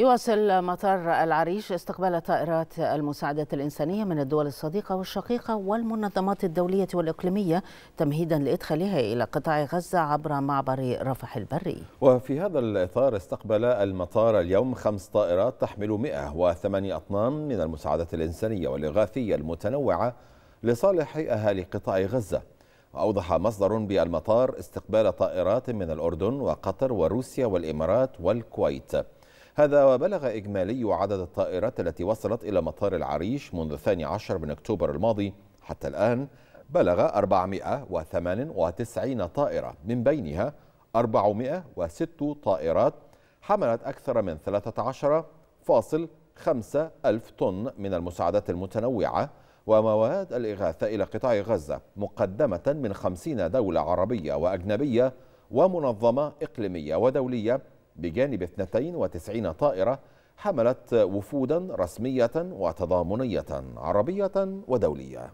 يواصل مطار العريش استقبال طائرات المساعدات الإنسانية من الدول الصديقة والشقيقة والمنظمات الدولية والإقليمية تمهيدا لإدخالها إلى قطاع غزة عبر معبر رفح البري وفي هذا الإطار استقبل المطار اليوم خمس طائرات تحمل 108 أطنان من المساعدات الإنسانية والإغاثية المتنوعة لصالح أهالي قطاع غزة وأوضح مصدر بالمطار استقبال طائرات من الأردن وقطر وروسيا والإمارات والكويت هذا وبلغ إجمالي عدد الطائرات التي وصلت إلى مطار العريش منذ الثاني عشر من أكتوبر الماضي حتى الآن بلغ 498 طائرة من بينها 406 طائرات حملت أكثر من 13.5 ألف طن من المساعدات المتنوعة ومواد الإغاثة إلى قطاع غزة مقدمة من 50 دولة عربية وأجنبية ومنظمة إقليمية ودولية بجانب 92 طائرة حملت وفودا رسمية وتضامنية عربية ودولية